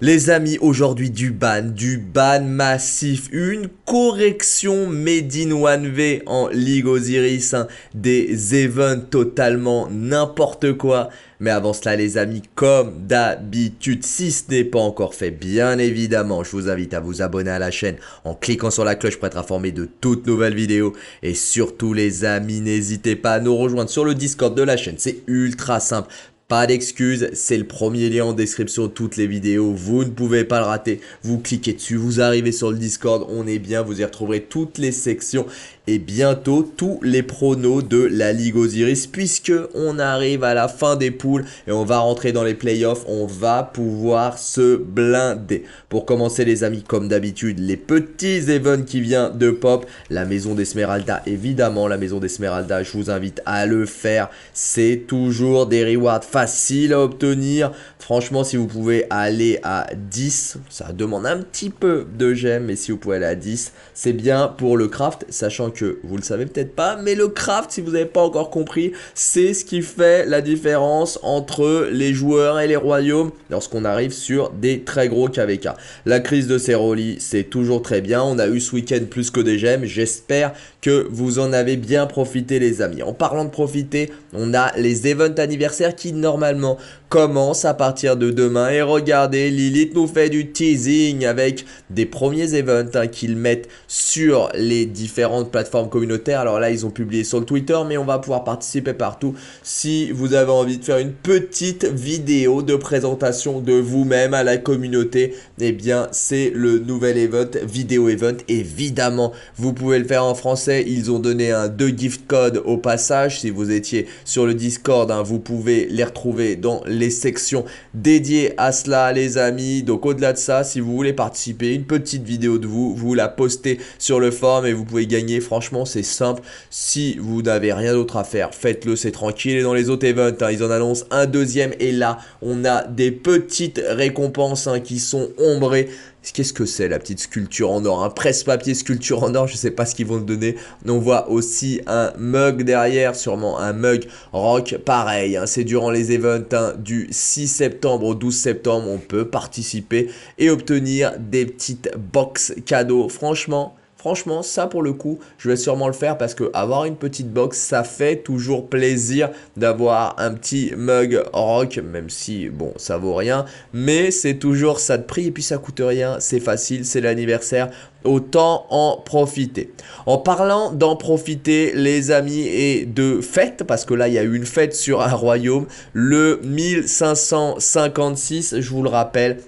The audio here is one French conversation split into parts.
les amis, aujourd'hui du ban, du ban massif, une correction made in 1V en Ligue Osiris, hein. des events totalement n'importe quoi. Mais avant cela les amis, comme d'habitude, si ce n'est pas encore fait, bien évidemment, je vous invite à vous abonner à la chaîne en cliquant sur la cloche pour être informé de toutes nouvelles vidéos. Et surtout les amis, n'hésitez pas à nous rejoindre sur le Discord de la chaîne, c'est ultra simple. Pas d'excuses, c'est le premier lien en description de toutes les vidéos, vous ne pouvez pas le rater, vous cliquez dessus, vous arrivez sur le Discord, on est bien, vous y retrouverez toutes les sections et bientôt tous les pronos de la Ligue Osiris puisque on arrive à la fin des poules et on va rentrer dans les playoffs, on va pouvoir se blinder. Pour commencer les amis, comme d'habitude, les petits events qui viennent de pop, la maison d'Esmeralda, évidemment la maison d'Esmeralda, je vous invite à le faire, c'est toujours des rewards facile à obtenir. Franchement, si vous pouvez aller à 10, ça demande un petit peu de gemmes, mais si vous pouvez aller à 10, c'est bien pour le craft, sachant que vous le savez peut-être pas, mais le craft, si vous n'avez pas encore compris, c'est ce qui fait la différence entre les joueurs et les royaumes lorsqu'on arrive sur des très gros KVK. La crise de Ceroli, c'est toujours très bien. On a eu ce week-end plus que des gemmes. J'espère que vous en avez bien profité, les amis. En parlant de profiter, on a les events anniversaires qui, normalement commence à partir de demain. Et regardez, Lilith nous fait du teasing avec des premiers events hein, qu'ils mettent sur les différentes plateformes communautaires. Alors là, ils ont publié sur le Twitter, mais on va pouvoir participer partout. Si vous avez envie de faire une petite vidéo de présentation de vous-même à la communauté, eh bien, c'est le nouvel event, vidéo event. Évidemment, vous pouvez le faire en français. Ils ont donné un deux gift code au passage. Si vous étiez sur le Discord, hein, vous pouvez les retrouver dans les les sections dédiées à cela, les amis. Donc au-delà de ça, si vous voulez participer, une petite vidéo de vous, vous la postez sur le forum et vous pouvez gagner. Franchement, c'est simple. Si vous n'avez rien d'autre à faire, faites-le, c'est tranquille. Et dans les autres events, hein, ils en annoncent un deuxième. Et là, on a des petites récompenses hein, qui sont ombrées Qu'est-ce que c'est la petite sculpture en or Un presse-papier sculpture en or, je ne sais pas ce qu'ils vont donner. On voit aussi un mug derrière, sûrement un mug rock. Pareil, hein. c'est durant les events hein, du 6 septembre au 12 septembre, on peut participer et obtenir des petites box cadeaux. Franchement, Franchement, ça pour le coup, je vais sûrement le faire parce que avoir une petite box, ça fait toujours plaisir d'avoir un petit mug rock, même si bon, ça vaut rien, mais c'est toujours ça de prix et puis ça coûte rien, c'est facile, c'est l'anniversaire. Autant en profiter. En parlant d'en profiter, les amis, et de fête, parce que là, il y a eu une fête sur un royaume, le 1556, je vous le rappelle,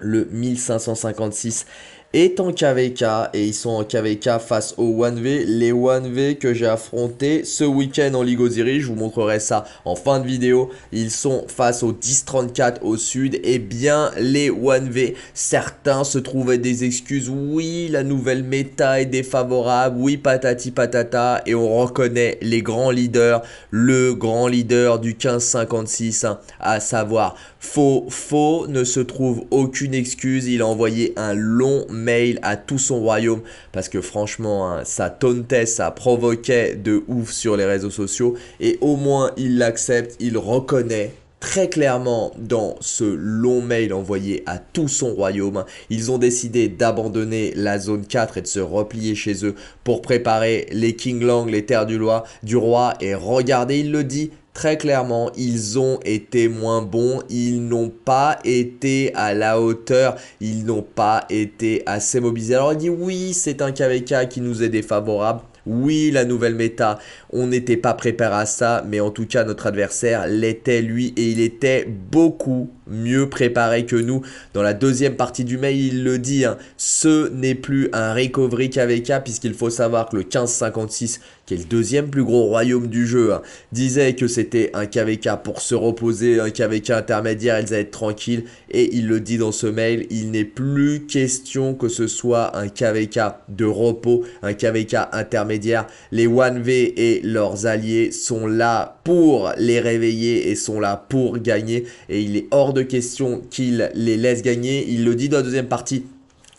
le 1556 est en KVK et ils sont en KVK face au 1V, les 1V que j'ai affronté ce week-end en Ligue aux je vous montrerai ça en fin de vidéo, ils sont face au 10-34 au sud et bien les 1V, certains se trouvaient des excuses, oui la nouvelle méta est défavorable, oui patati patata et on reconnaît les grands leaders, le grand leader du 15-56 hein, à savoir Faux Faux ne se trouve aucune excuse, il a envoyé un long mail à tout son royaume parce que franchement, sa hein, ça ça provoquait de ouf sur les réseaux sociaux et au moins il l'accepte, il reconnaît très clairement dans ce long mail envoyé à tout son royaume. Ils ont décidé d'abandonner la zone 4 et de se replier chez eux pour préparer les King Lang, les terres du, roi, du roi. Et regardez, il le dit, Très clairement, ils ont été moins bons, ils n'ont pas été à la hauteur, ils n'ont pas été assez mobilisés. Alors il dit oui, c'est un KVK qui nous est défavorable. Oui, la nouvelle méta, on n'était pas préparé à ça, mais en tout cas notre adversaire l'était lui et il était beaucoup mieux préparé que nous. Dans la deuxième partie du mail, il le dit, hein, ce n'est plus un recovery KVK puisqu'il faut savoir que le 1556, qui est le deuxième plus gros royaume du jeu, hein, disait que c'était un KVK pour se reposer, un KVK intermédiaire, ils allaient être tranquilles. Et il le dit dans ce mail, il n'est plus question que ce soit un KVK de repos, un KVK intermédiaire. Les 1V et leurs alliés sont là pour les réveiller et sont là pour gagner. Et il est hors de questions qu'il les laisse gagner. Il le dit dans la deuxième partie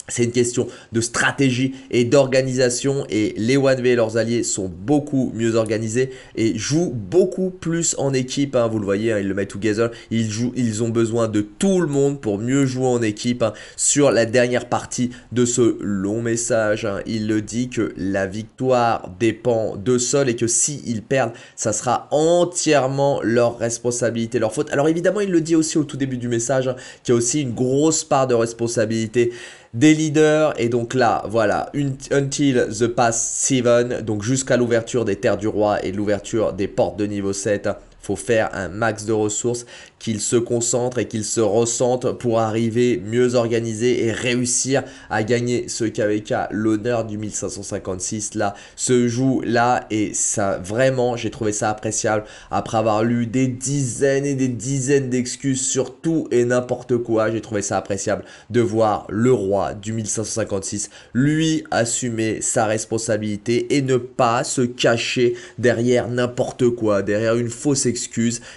c'est une question de stratégie et d'organisation et les 1V et leurs alliés sont beaucoup mieux organisés et jouent beaucoup plus en équipe. Hein. Vous le voyez, hein, ils le mettent together. Ils, jouent, ils ont besoin de tout le monde pour mieux jouer en équipe. Hein. Sur la dernière partie de ce long message, il le dit que la victoire dépend d'eux seuls et que s'ils perdent, ça sera entièrement leur responsabilité, leur faute. Alors évidemment, il le dit aussi au tout début du message qu'il y a aussi une grosse part de responsabilité des leaders. Et donc là, voilà, until the pass 7, donc jusqu'à l'ouverture des terres du roi et l'ouverture des portes de niveau 7, faut faire un max de ressources, Qu'il se concentre et qu'il se ressentent pour arriver mieux organisé et réussir à gagner ce KVK. L'honneur du 1556 là se joue là et ça vraiment j'ai trouvé ça appréciable après avoir lu des dizaines et des dizaines d'excuses sur tout et n'importe quoi. J'ai trouvé ça appréciable de voir le roi du 1556 lui assumer sa responsabilité et ne pas se cacher derrière n'importe quoi, derrière une fausse excuse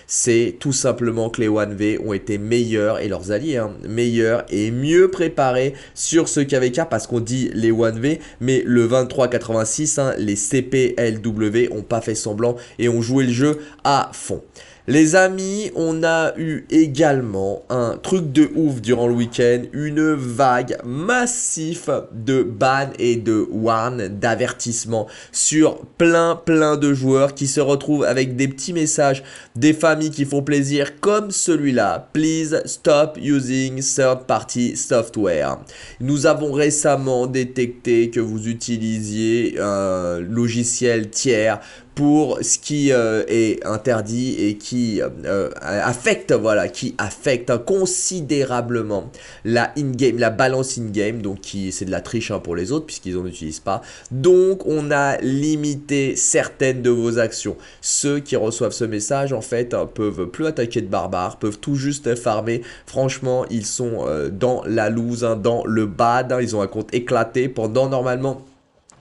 c'est tout simplement que les 1V ont été meilleurs et leurs alliés, hein, meilleurs et mieux préparés sur ce KVK parce qu'on dit les 1V, mais le 2386, hein, les CPLW ont pas fait semblant et ont joué le jeu à fond. Les amis, on a eu également un truc de ouf durant le week-end, une vague massive de ban et de warns, d'avertissements sur plein plein de joueurs qui se retrouvent avec des petits messages des familles qui font plaisir comme celui-là. Please stop using third party software. Nous avons récemment détecté que vous utilisiez un logiciel tiers pour ce qui euh, est interdit et qui euh, euh, affecte, voilà, qui affecte considérablement la in-game, la balance in-game, donc qui c'est de la triche hein, pour les autres puisqu'ils n'en utilisent pas. Donc on a limité certaines de vos actions. Ceux qui reçoivent ce message en fait hein, peuvent plus attaquer de barbares, peuvent tout juste farmer. Franchement, ils sont dans la loose, hein, dans le bad, ils ont un compte éclaté pendant normalement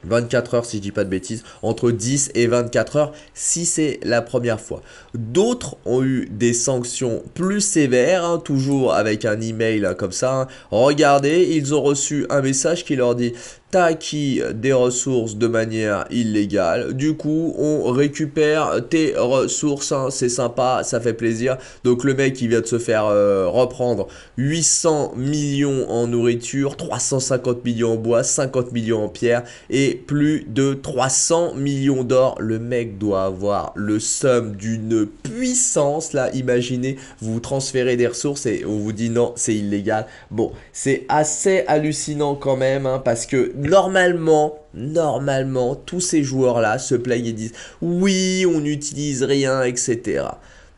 24 heures si je dis pas de bêtises, entre 10 et 24 heures si c'est la première fois. D'autres ont eu des sanctions plus sévères, hein, toujours avec un email comme ça. Hein. Regardez, ils ont reçu un message qui leur dit t'as acquis des ressources de manière illégale. Du coup, on récupère tes ressources. Hein. C'est sympa, ça fait plaisir. Donc le mec, il vient de se faire euh, reprendre 800 millions en nourriture, 350 millions en bois, 50 millions en pierre et plus de 300 millions d'or. Le mec doit avoir le somme d'une puissance. Là, imaginez, vous transférez des ressources et on vous dit non, c'est illégal. Bon, c'est assez hallucinant quand même hein, parce que normalement, normalement, tous ces joueurs-là se plaignent et disent oui, on n'utilise rien, etc.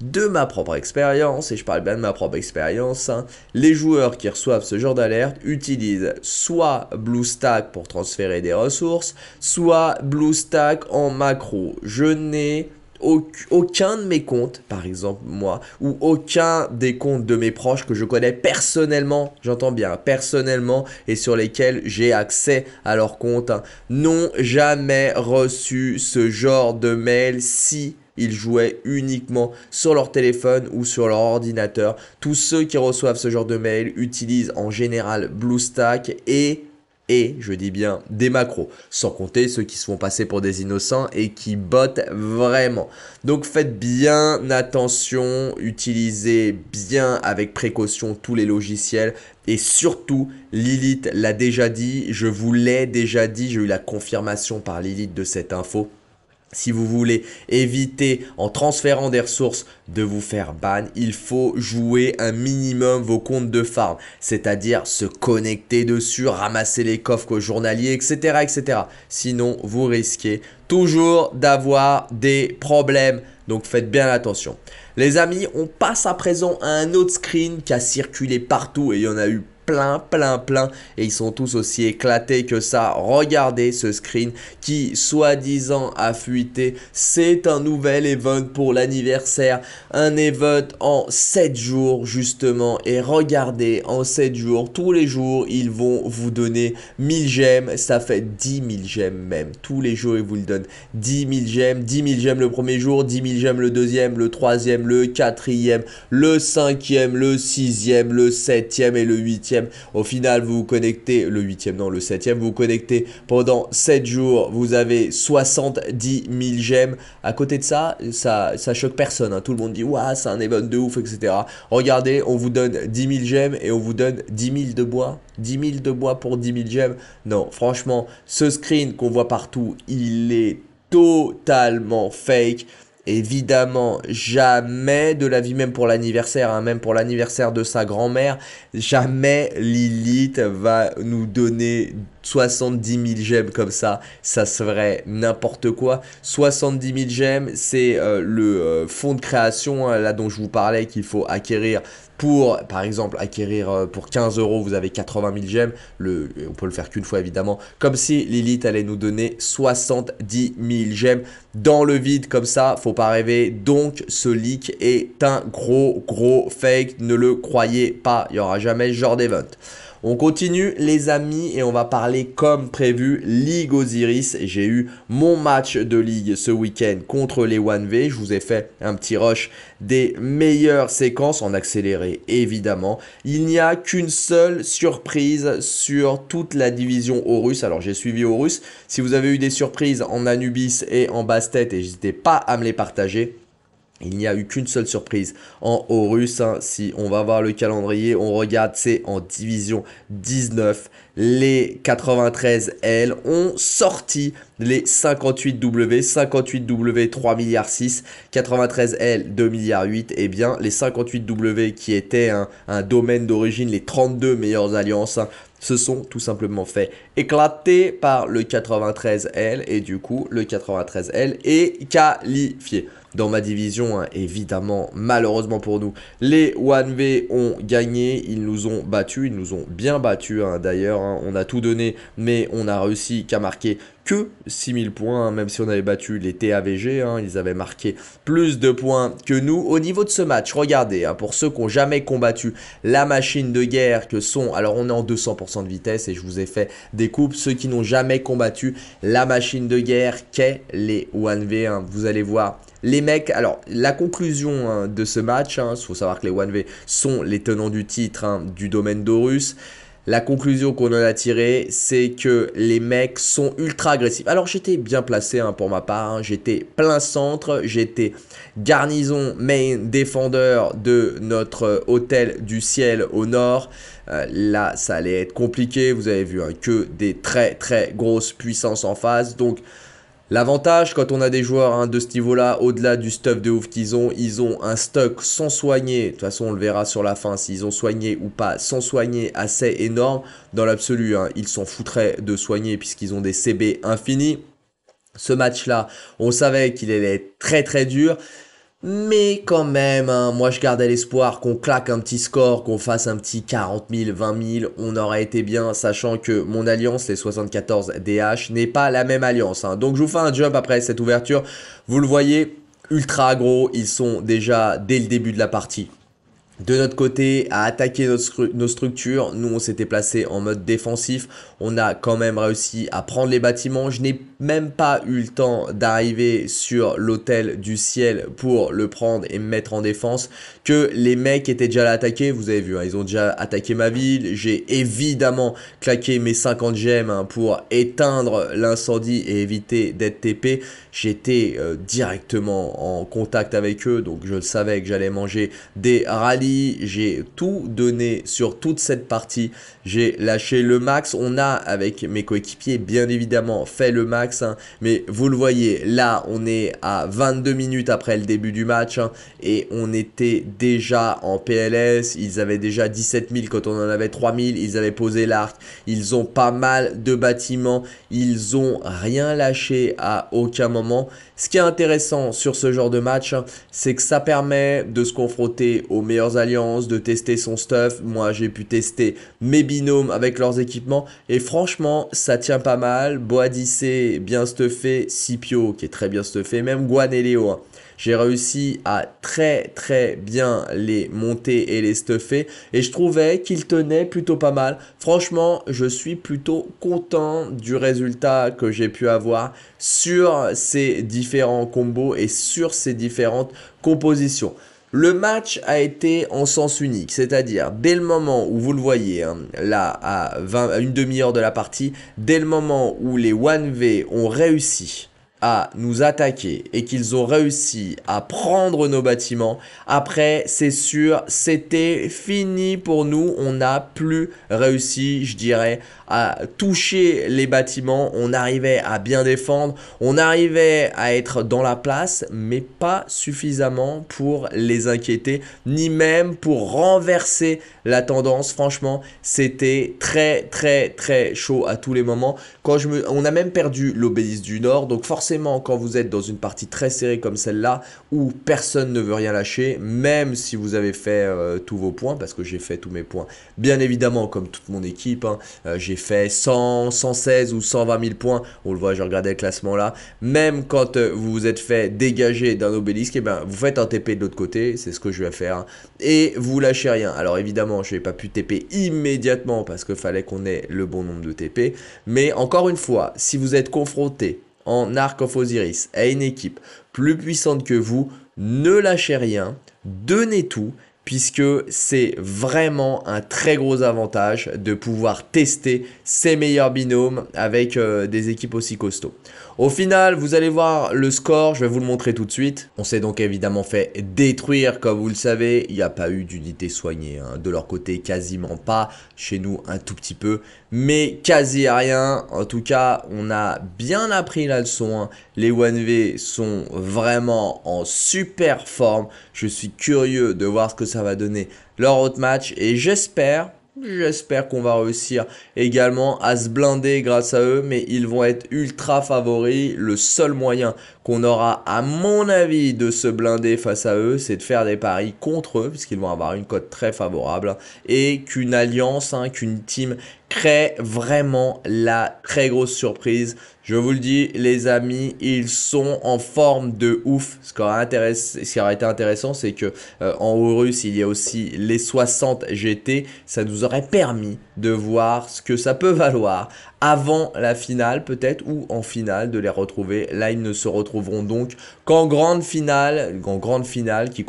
De ma propre expérience, et je parle bien de ma propre expérience, hein, les joueurs qui reçoivent ce genre d'alerte utilisent soit BlueStack pour transférer des ressources, soit BlueStack en macro. Je n'ai aucun de mes comptes, par exemple moi, ou aucun des comptes de mes proches que je connais personnellement, j'entends bien, personnellement, et sur lesquels j'ai accès à leur compte, hein, n'ont jamais reçu ce genre de mail si ils jouaient uniquement sur leur téléphone ou sur leur ordinateur. Tous ceux qui reçoivent ce genre de mail utilisent en général BlueStack et et je dis bien des macros, sans compter ceux qui se font passer pour des innocents et qui bottent vraiment. Donc faites bien attention, utilisez bien avec précaution tous les logiciels et surtout Lilith l'a déjà dit, je vous l'ai déjà dit, j'ai eu la confirmation par Lilith de cette info. Si vous voulez éviter en transférant des ressources de vous faire ban, il faut jouer un minimum vos comptes de farm, c'est-à-dire se connecter dessus, ramasser les coffres aux journalier, etc., etc. Sinon, vous risquez toujours d'avoir des problèmes. Donc faites bien attention. Les amis, on passe à présent à un autre screen qui a circulé partout et il y en a eu plein, plein, plein. Et ils sont tous aussi éclatés que ça. Regardez ce screen qui, soi-disant, a fuité. C'est un nouvel event pour l'anniversaire. Un event en 7 jours, justement. Et regardez, en 7 jours, tous les jours, ils vont vous donner 1000 gemmes. Ça fait 10 000 gemmes même. Tous les jours, ils vous le donnent. 10 000 gemmes. 10 000 gemmes le premier jour, 10 000 gemmes le deuxième, le troisième, le quatrième, le cinquième, le sixième, le septième et le huitième au final, vous vous connectez, le 8e, non, le 7e, vous vous connectez pendant 7 jours, vous avez 70 000 gemmes. À côté de ça, ça, ça choque personne. Hein. Tout le monde dit, waouh, c'est un event de ouf, etc. Regardez, on vous donne 10 000 gemmes et on vous donne 10 000 de bois. 10 000 de bois pour 10 000 gemmes Non, franchement, ce screen qu'on voit partout, il est totalement fake évidemment jamais de la vie, même pour l'anniversaire, hein, même pour l'anniversaire de sa grand-mère, jamais Lilith va nous donner 70 000 gemmes comme ça, ça serait n'importe quoi. 70 000 gemmes, c'est euh, le euh, fonds de création, hein, là dont je vous parlais, qu'il faut acquérir pour, par exemple, acquérir euh, pour 15 euros, vous avez 80 000 gemmes. Le, on peut le faire qu'une fois, évidemment. Comme si l'élite allait nous donner 70 000 gemmes dans le vide, comme ça, faut pas rêver. Donc, ce leak est un gros, gros fake. Ne le croyez pas. Il n'y aura jamais ce genre d'event. On continue les amis et on va parler comme prévu Ligue Osiris. J'ai eu mon match de ligue ce week-end contre les 1V. Je vous ai fait un petit rush des meilleures séquences en accéléré évidemment. Il n'y a qu'une seule surprise sur toute la division Horus. Alors j'ai suivi Horus. Si vous avez eu des surprises en Anubis et en basse-tête et n'hésitez pas à me les partager, il n'y a eu qu'une seule surprise en haut russe. Hein. si on va voir le calendrier, on regarde, c'est en division 19. Les 93, l ont sorti les 58W. 58W, 3 milliards 6. 93L, 2 milliards 8. Eh bien, les 58W qui étaient un, domaine d'origine, les 32 meilleures alliances, hein, se sont tout simplement fait éclater par le 93L. Et du coup, le 93L est qualifié dans ma division, hein, évidemment, malheureusement pour nous. Les 1V ont gagné, ils nous ont battus, ils nous ont bien battus hein, d'ailleurs. Hein. On a tout donné, mais on a réussi qu'à marquer que 6000 points, hein, même si on avait battu les TAVG, hein, ils avaient marqué plus de points que nous. Au niveau de ce match, regardez, hein, pour ceux qui n'ont jamais combattu la machine de guerre que sont, alors on est en 200% de vitesse et je vous ai fait des coupes, ceux qui n'ont jamais combattu la machine de guerre qu'est les 1v1, vous allez voir. Les mecs, alors la conclusion de ce match, il faut savoir que les 1v sont les tenants du titre du domaine d'Horus. La conclusion qu'on en a tirée, c'est que les mecs sont ultra agressifs. Alors j'étais bien placé hein, pour ma part, hein. j'étais plein centre, j'étais garnison main défendeur de notre euh, hôtel du ciel au nord. Euh, là, ça allait être compliqué, vous avez vu hein, que des très très grosses puissances en face. Donc L'avantage quand on a des joueurs hein, de ce niveau-là, au-delà du stuff de ouf qu'ils ont, ils ont un stock sans soigner, de toute façon on le verra sur la fin s'ils ont soigné ou pas, sans soigner assez énorme. Dans l'absolu, hein, ils s'en foutraient de soigner puisqu'ils ont des CB infinis. Ce match-là, on savait qu'il allait être très très dur. Mais quand même, hein, moi je gardais l'espoir qu'on claque un petit score, qu'on fasse un petit 40 000, 20 000, on aurait été bien, sachant que mon alliance, les 74 DH, n'est pas la même alliance. Hein. Donc je vous fais un jump après cette ouverture, vous le voyez, ultra gros ils sont déjà dès le début de la partie de notre côté à attaquer nos structures. Nous, on s'était placé en mode défensif. On a quand même réussi à prendre les bâtiments. Je n'ai même pas eu le temps d'arriver sur l'hôtel du ciel pour le prendre et me mettre en défense. Que les mecs étaient déjà là attaqués. Vous avez vu, hein, ils ont déjà attaqué ma ville. J'ai évidemment claqué mes 50 gemmes hein, pour éteindre l'incendie et éviter d'être TP. J'étais euh, directement en contact avec eux. Donc, je savais que j'allais manger des rallyes j'ai tout donné sur toute cette partie j'ai lâché le max. On a avec mes coéquipiers bien évidemment fait le max, hein. mais vous le voyez, là on est à 22 minutes après le début du match hein, et on était déjà en PLS. Ils avaient déjà 17 000 quand on en avait 3 000. Ils avaient posé l'arc. Ils ont pas mal de bâtiments. Ils ont rien lâché à aucun moment. Ce qui est intéressant sur ce genre de match, hein, c'est que ça permet de se confronter aux meilleures alliances, de tester son stuff. Moi j'ai pu tester mes billes avec leurs équipements. Et franchement, ça tient pas mal. Boadice bien stuffé. Scipio, qui est très bien stuffé. Même Guan hein. J'ai réussi à très très bien les monter et les stuffer. Et je trouvais qu'ils tenaient plutôt pas mal. Franchement, je suis plutôt content du résultat que j'ai pu avoir sur ces différents combos et sur ces différentes compositions. Le match a été en sens unique, c'est-à-dire dès le moment où vous le voyez, hein, là à, à une demi-heure de la partie, dès le moment où les 1V ont réussi à nous attaquer et qu'ils ont réussi à prendre nos bâtiments, après c'est sûr, c'était fini pour nous. On n'a plus réussi, je dirais, à toucher les bâtiments. On arrivait à bien défendre, on arrivait à être dans la place, mais pas suffisamment pour les inquiéter, ni même pour renverser la tendance. Franchement, c'était très très très chaud à tous les moments. Quand je me... On a même perdu l'obélisque du Nord, donc forcément forcément quand vous êtes dans une partie très serrée comme celle-là, où personne ne veut rien lâcher, même si vous avez fait euh, tous vos points, parce que j'ai fait tous mes points, bien évidemment, comme toute mon équipe, hein, euh, j'ai fait 100, 116 ou 120 000 points, on le voit, je regardais le classement là, même quand euh, vous vous êtes fait dégager d'un obélisque, et eh ben, vous faites un TP de l'autre côté, c'est ce que je vais faire, hein, et vous lâchez rien. Alors évidemment, je n'ai pas pu TP immédiatement parce que fallait qu'on ait le bon nombre de TP, mais encore une fois, si vous êtes confronté en Arc of Osiris à une équipe plus puissante que vous, ne lâchez rien, donnez tout puisque c'est vraiment un très gros avantage de pouvoir tester ses meilleurs binômes avec euh, des équipes aussi costauds. Au final, vous allez voir le score, je vais vous le montrer tout de suite. On s'est donc évidemment fait détruire, comme vous le savez. Il n'y a pas eu d'unité soignée. Hein. De leur côté, quasiment pas. Chez nous, un tout petit peu. Mais quasi rien. En tout cas, on a bien appris la leçon. Hein. Les 1V sont vraiment en super forme. Je suis curieux de voir ce que ça va donner leur autre match. Et j'espère J'espère qu'on va réussir également à se blinder grâce à eux, mais ils vont être ultra favoris. Le seul moyen aura, à mon avis, de se blinder face à eux, c'est de faire des paris contre eux, puisqu'ils vont avoir une cote très favorable, et qu'une alliance, hein, qu'une team crée vraiment la très grosse surprise. Je vous le dis, les amis, ils sont en forme de ouf. Ce qui aurait, été intéressant, c'est que euh, en russe il y a aussi les 60 GT. Ça nous aurait permis de voir ce que ça peut valoir avant la finale peut-être ou en finale de les retrouver. Là, ils ne se retrouveront donc qu'en grande finale, en grande finale qui,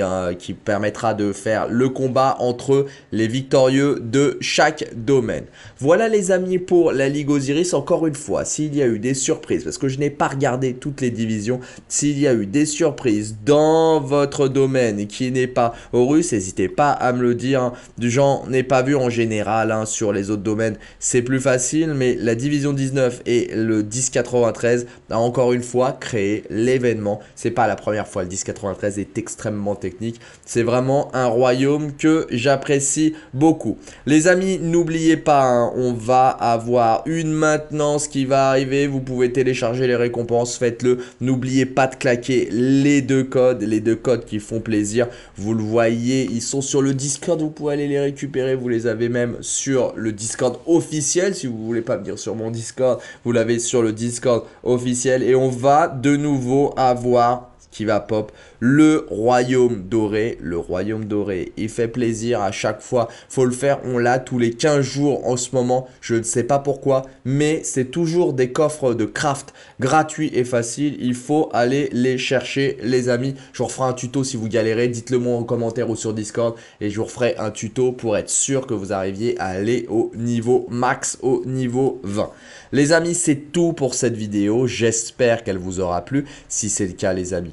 euh, qui, permettra de faire le combat entre les victorieux de chaque domaine. Voilà les amis pour la Ligue Osiris. Encore une fois, s'il y a eu des surprises, parce que je n'ai pas regardé toutes les divisions, s'il y a eu des surprises dans votre domaine qui n'est pas Au russe n'hésitez pas à me le dire. Du genre, n'est pas vu en général hein, sur les autres domaines, c'est plus facile mais la division 19 et le 1093 a encore une fois créé l'événement. C'est pas la première fois, le 1093 est extrêmement technique. C'est vraiment un royaume que j'apprécie beaucoup. Les amis, n'oubliez pas, hein, on va avoir une maintenance qui va arriver. Vous pouvez télécharger les récompenses, faites-le. N'oubliez pas de claquer les deux codes, les deux codes qui font plaisir. Vous le voyez, ils sont sur le Discord, vous pouvez aller les récupérer. Vous les avez même sur le Discord officiel si vous voulez pas pas venir sur mon Discord, vous l'avez sur le Discord officiel. Et on va de nouveau avoir ce qui va pop le royaume doré. Le royaume doré, il fait plaisir à chaque fois. Faut le faire, on l'a tous les 15 jours en ce moment. Je ne sais pas pourquoi, mais c'est toujours des coffres de craft gratuits et faciles. Il faut aller les chercher, les amis. Je vous referai un tuto si vous galérez. Dites-le moi en commentaire ou sur Discord et je vous referai un tuto pour être sûr que vous arriviez à aller au niveau max, au niveau 20. Les amis, c'est tout pour cette vidéo. J'espère qu'elle vous aura plu. Si c'est le cas, les amis,